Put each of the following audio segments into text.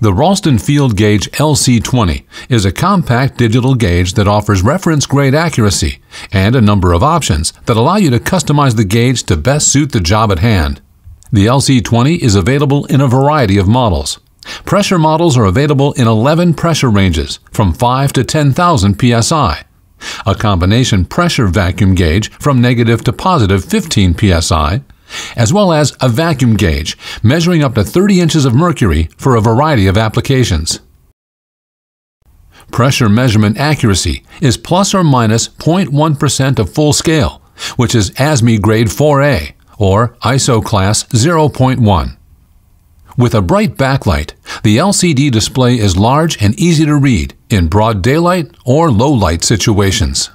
The Ralston Field Gauge LC20 is a compact digital gauge that offers reference grade accuracy and a number of options that allow you to customize the gauge to best suit the job at hand. The LC20 is available in a variety of models. Pressure models are available in 11 pressure ranges, from 5 to 10,000 psi, a combination pressure vacuum gauge from negative to positive 15 psi, as well as a vacuum gauge measuring up to 30 inches of mercury for a variety of applications. Pressure measurement accuracy is plus or minus 0.1% of full scale, which is ASME Grade 4A or ISO Class 0.1. With a bright backlight, the LCD display is large and easy to read in broad daylight or low light situations.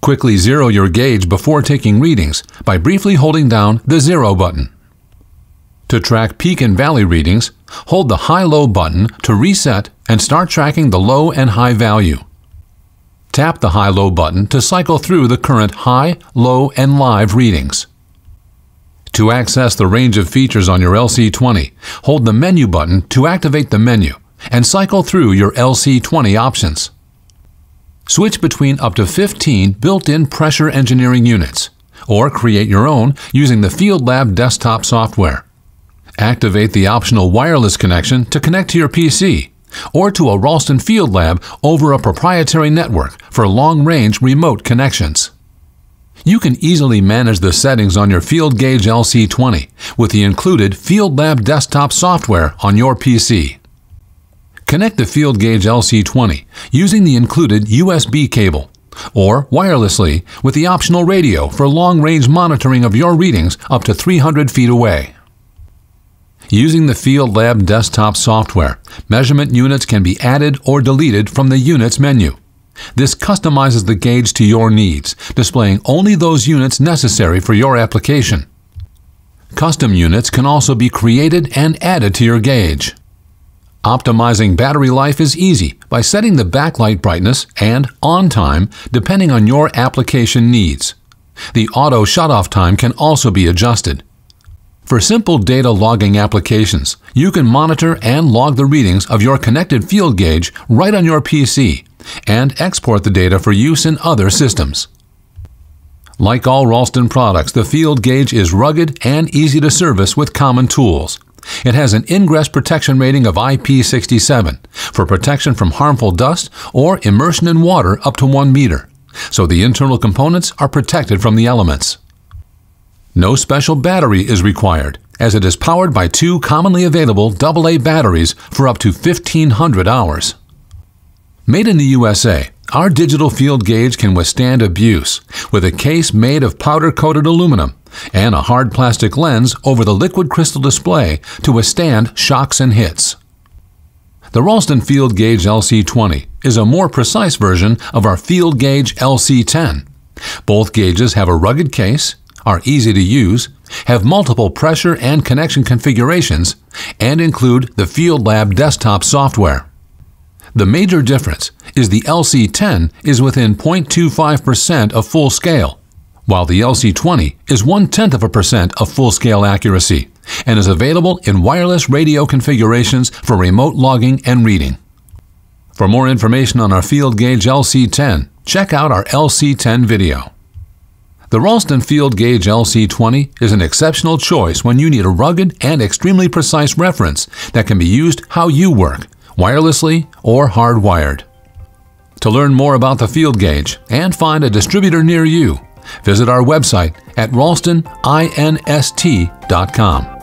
Quickly zero your gauge before taking readings by briefly holding down the zero button. To track peak and valley readings, hold the high-low button to reset and start tracking the low and high value. Tap the high-low button to cycle through the current high, low, and live readings to access the range of features on your LC20, hold the menu button to activate the menu, and cycle through your LC20 options. Switch between up to 15 built-in pressure engineering units, or create your own using the FieldLab desktop software. Activate the optional wireless connection to connect to your PC or to a Ralston Field Lab over a proprietary network for long-range remote connections. You can easily manage the settings on your Field Gauge LC20 with the included Field Lab desktop software on your PC. Connect the Field Gauge LC20 using the included USB cable or wirelessly with the optional radio for long-range monitoring of your readings up to 300 feet away. Using the Field Lab desktop software, measurement units can be added or deleted from the Units menu. This customizes the gauge to your needs, displaying only those units necessary for your application. Custom units can also be created and added to your gauge. Optimizing battery life is easy by setting the backlight brightness and on time depending on your application needs. The auto shutoff time can also be adjusted. For simple data logging applications, you can monitor and log the readings of your connected field gauge right on your PC and export the data for use in other systems. Like all Ralston products, the field gauge is rugged and easy to service with common tools. It has an ingress protection rating of IP67 for protection from harmful dust or immersion in water up to 1 meter, so the internal components are protected from the elements. No special battery is required, as it is powered by two commonly available AA batteries for up to 1500 hours. Made in the USA, our digital field gauge can withstand abuse with a case made of powder coated aluminum and a hard plastic lens over the liquid crystal display to withstand shocks and hits. The Ralston Field Gauge LC20 is a more precise version of our Field Gauge LC10. Both gauges have a rugged case, are easy to use, have multiple pressure and connection configurations, and include the Field Lab desktop software. The major difference is the LC10 is within 0.25% of full scale, while the LC20 is one-tenth of a percent of full-scale accuracy and is available in wireless radio configurations for remote logging and reading. For more information on our field gauge LC10, check out our LC10 video. The Ralston Field Gauge LC20 is an exceptional choice when you need a rugged and extremely precise reference that can be used how you work wirelessly or hardwired. To learn more about the field gauge and find a distributor near you, visit our website at RalstonInst.com.